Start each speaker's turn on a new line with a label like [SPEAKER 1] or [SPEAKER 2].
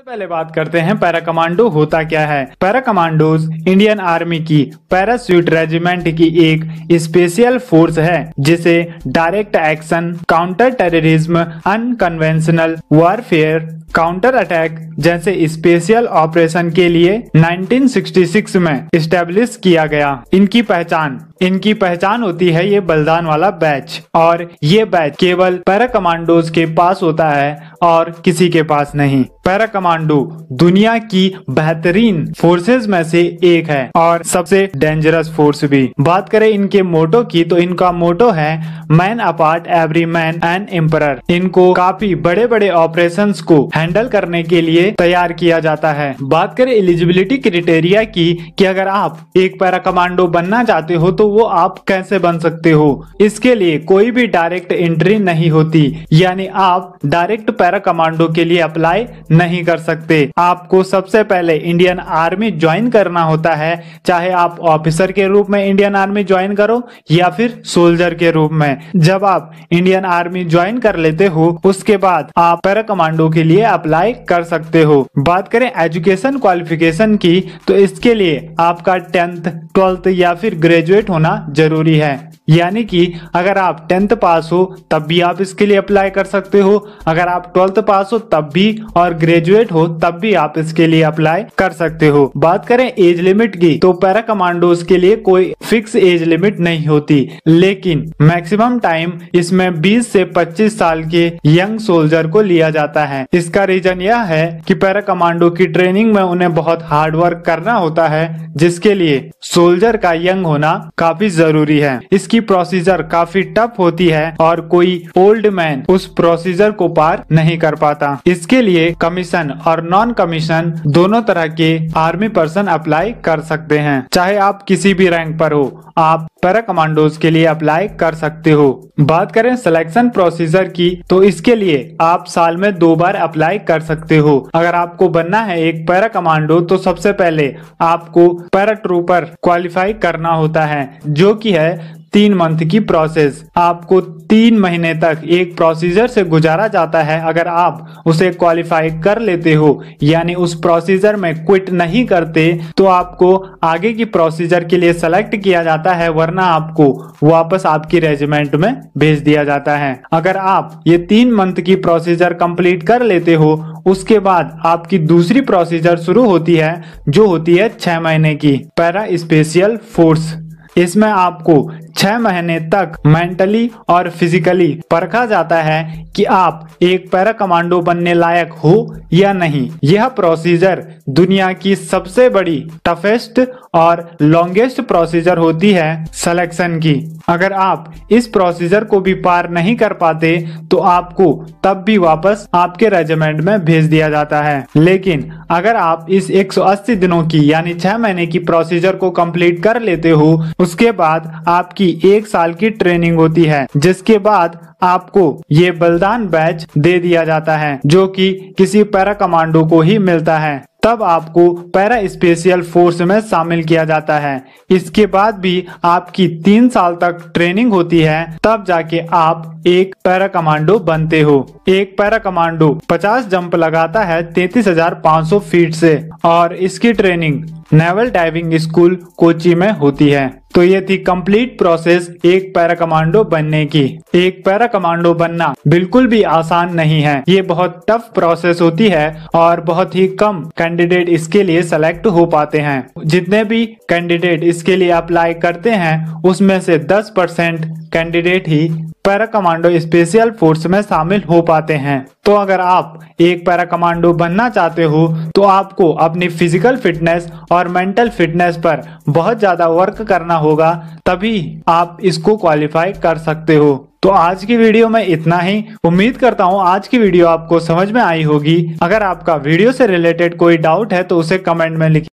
[SPEAKER 1] सबसे पहले बात करते हैं पैरा कमांडो होता क्या है पैरा कमांडोज इंडियन आर्मी की पैरासूट रेजिमेंट की एक स्पेशल फोर्स है जिसे direct action counter terrorism unconventional warfare counter attack जैसे स्पेशल ऑपरेशन के लिए 1966 में स्टेब्लिश किया गया इनकी पहचान इनकी पहचान होती है ये बलिदान वाला बैच और ये बैच केवल पैरा कमांडोज के पास होता है और किसी के पास नहीं पैरा कमांडो दुनिया की बेहतरीन फोर्सेस में से एक है और सबसे डेंजरस फोर्स भी बात करें इनके मोटो की तो इनका मोटो है man apart every man and emperor इनको काफी बड़े बड़े ऑपरेशन को हैंडल करने के लिए तैयार किया जाता है बात करें एलिजिबिलिटी क्रिटेरिया की कि अगर आप एक पैरा कमांडो बनना चाहते हो तो वो आप कैसे बन सकते हो इसके लिए कोई भी डायरेक्ट एंट्री नहीं होती यानी आप डायरेक्ट पैरा कमांडो के लिए अप्लाई नहीं कर सकते आपको सबसे पहले इंडियन आर्मी ज्वाइन करना होता है चाहे आप ऑफिसर के रूप में इंडियन आर्मी ज्वाइन करो या फिर सोल्जर के रूप में जब आप इंडियन आर्मी ज्वाइन कर लेते हो उसके बाद आप पैरा कमांडो के लिए अप्लाई कर सकते हो बात करें एजुकेशन क्वालिफिकेशन की तो इसके लिए आपका टेंथ ट्वेल्थ या फिर ग्रेजुएट होना होना जरूरी है यानी कि अगर आप टेंथ पास हो तब भी आप इसके लिए अप्लाई कर सकते हो अगर आप ट्वेल्थ पास हो तब भी और ग्रेजुएट हो तब भी आप इसके लिए अप्लाई कर सकते हो बात करें एज लिमिट की तो पैरा कमांडोज के लिए कोई फिक्स एज लिमिट नहीं होती लेकिन मैक्सिमम टाइम इसमें 20 से 25 साल के यंग सोल्जर को लिया जाता है इसका रीजन यह है कि पैरा कमांडो की ट्रेनिंग में उन्हें बहुत हार्ड वर्क करना होता है जिसके लिए सोल्जर का यंग होना काफी जरूरी है इसकी की प्रोसीजर काफी टफ होती है और कोई ओल्ड मैन उस प्रोसीजर को पार नहीं कर पाता इसके लिए कमीशन और नॉन कमीशन दोनों तरह के आर्मी पर्सन अप्लाई कर सकते हैं चाहे आप किसी भी रैंक पर हो आप पैरा कमांडोज के लिए अप्लाई कर सकते हो बात करें सिलेक्शन प्रोसीजर की तो इसके लिए आप साल में दो बार अप्लाई कर सकते हो अगर आपको बनना है एक पैरा कमांडो तो सबसे पहले आपको पैरा ट्रूपर क्वालिफाई करना होता है जो कि है तीन मंथ की प्रोसेस आपको तीन महीने तक एक प्रोसीजर से गुजारा जाता है अगर आप उसे क्वालिफाई कर लेते हो यानी उस प्रोसीजर में क्विट नहीं करते तो आपको आगे की प्रोसीजर के लिए सेलेक्ट किया जाता है वरना आपको वापस आपकी रेजिमेंट में भेज दिया जाता है अगर आप ये तीन मंथ की प्रोसीजर कंप्लीट कर लेते हो उसके बाद आपकी दूसरी प्रोसीजर शुरू होती है जो होती है छह महीने की पैरा स्पेशियल फोर्स इसमें आपको छह महीने तक मेंटली और फिजिकली परखा जाता है कि आप एक पैरा कमांडो बनने लायक हो या नहीं यह प्रोसीजर दुनिया की सबसे बड़ी टफेस्ट और लॉन्गेस्ट प्रोसीजर होती है सिलेक्शन की अगर आप इस प्रोसीजर को भी पार नहीं कर पाते तो आपको तब भी वापस आपके रेजिमेंट में भेज दिया जाता है लेकिन अगर आप इस 180 दिनों की यानी छह महीने की प्रोसीजर को कंप्लीट कर लेते हो उसके बाद आपकी एक साल की ट्रेनिंग होती है जिसके बाद आपको ये बलिदान बैच दे दिया जाता है जो कि किसी पैरा कमांडो को ही मिलता है तब आपको पैरा स्पेशल फोर्स में शामिल किया जाता है इसके बाद भी आपकी तीन साल तक ट्रेनिंग होती है तब जाके आप एक पैरा कमांडो बनते हो एक पैरा कमांडो 50 जंप लगाता है 33,500 फीट से और इसकी training naval diving school Kochi में होती है तो ये थी कंप्लीट प्रोसेस एक पैरा कमांडो बनने की एक पैरा कमांडो बनना बिल्कुल भी आसान नहीं है ये बहुत टफ प्रोसेस होती है और बहुत ही कम कैंडिडेट इसके लिए सेलेक्ट हो पाते हैं जितने भी कैंडिडेट इसके लिए अप्लाई करते हैं उसमें से 10 परसेंट कैंडिडेट ही पैरा कमांडो स्पेशल फोर्स में शामिल हो पाते हैं तो अगर आप एक पैरा कमांडो बनना चाहते हो तो आपको अपनी फिजिकल फिटनेस और मेंटल फिटनेस पर बहुत ज़्यादा वर्क करना होगा तभी आप इसको क्वालिफाई कर सकते हो तो आज की वीडियो में इतना ही उम्मीद करता हूँ आज की वीडियो आपको समझ में आई होगी अगर आपका वीडियो से रिलेटेड कोई डाउट है तो उसे कमेंट में लिखे